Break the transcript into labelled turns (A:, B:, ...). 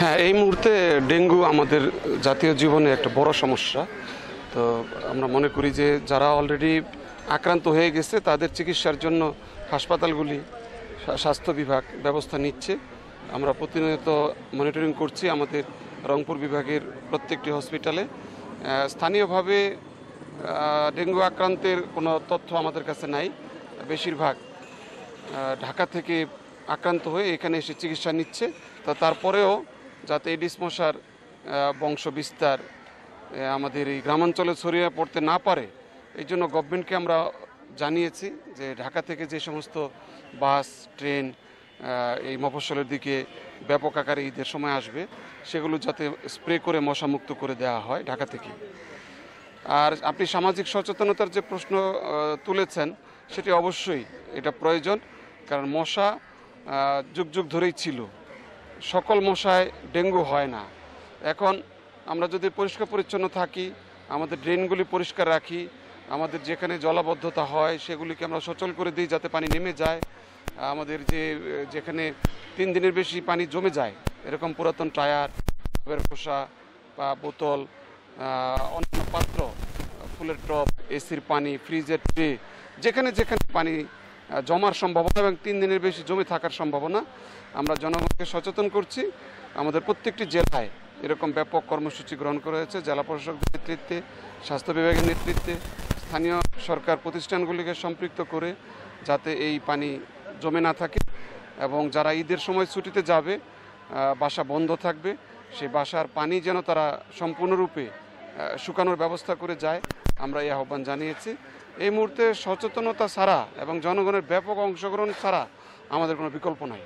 A: হ্যাঁ এই মুহূর্তে ডেঙ্গু আমাদের জাতীয় জীবনে একটা বড় সমস্যা তো আমরা মনে করি যে যারা অলরেডি আক্রান্ত হয়ে গেছে তাদের চিকিৎসার জন্য হাসপাতালগুলি স্বাস্থ্য বিভাগ ব্যবস্থা নিচ্ছে আমরা প্রতিনিয়ত মনিটরিং করছি আমাদের রংপুর বিভাগের প্রত্যেকটি হসপিটালে স্থানীয়ভাবে ডেঙ্গু আক্রান্তের কোনো তথ্য আমাদের কাছে নাই বেশিরভাগ ঢাকা থেকে আক্রান্ত হয়ে এখানে এসে চিকিৎসা নিচ্ছে তো তারপরেও যাতে এডিস মশার বংশ বিস্তার আমাদের এই গ্রামাঞ্চলে ছড়িয়ে পড়তে না পারে এই জন্য গভর্নমেন্টকে আমরা জানিয়েছি যে ঢাকা থেকে যে সমস্ত বাস ট্রেন এই মফস্বলের দিকে ব্যাপক আকারে ঈদের সময় আসবে সেগুলো যাতে স্প্রে করে মশামুক্ত করে দেওয়া হয় ঢাকা থেকে আর আপনি সামাজিক সচেতনতার যে প্রশ্ন তুলেছেন সেটি অবশ্যই এটা প্রয়োজন কারণ মশা যুগ যুগ ধরেই ছিল সকল মশায় ডেঙ্গু হয় না এখন আমরা যদি পরিষ্কার পরিচ্ছন্ন থাকি আমাদের ড্রেনগুলি পরিষ্কার রাখি আমাদের যেখানে জলাবদ্ধতা হয় সেগুলিকে আমরা সচল করে দিই যাতে পানি নেমে যায় আমাদের যে যেখানে তিন দিনের বেশি পানি জমে যায় এরকম পুরাতন টায়ার খোসা বা বোতল অন্য পাত্র ফুলের টপ এসির পানি ফ্রিজের ট্রে যেখানে যেখানে পানি জমার সম্ভাবনা এবং তিন দিনের বেশি জমি থাকার সম্ভাবনা আমরা জনগণকে সচেতন করছি আমাদের প্রত্যেকটি জেলায় এরকম ব্যাপক কর্মসূচি গ্রহণ করা হয়েছে জেলা প্রশাসকদের নেতৃত্বে স্বাস্থ্য বিভাগের নেতৃত্বে স্থানীয় সরকার প্রতিষ্ঠানগুলিকে সম্পৃক্ত করে যাতে এই পানি জমে না থাকে এবং যারা ঈদের সময় ছুটিতে যাবে বাসা বন্ধ থাকবে সে বাসার পানি যেন তারা সম্পূর্ণরূপে শুকানোর ব্যবস্থা করে যায় আমরা এই আহ্বান জানিয়েছি এই মুহূর্তে সচেতনতা ছাড়া এবং জনগণের ব্যাপক অংশগ্রহণ ছাড়া আমাদের কোনো বিকল্প নাই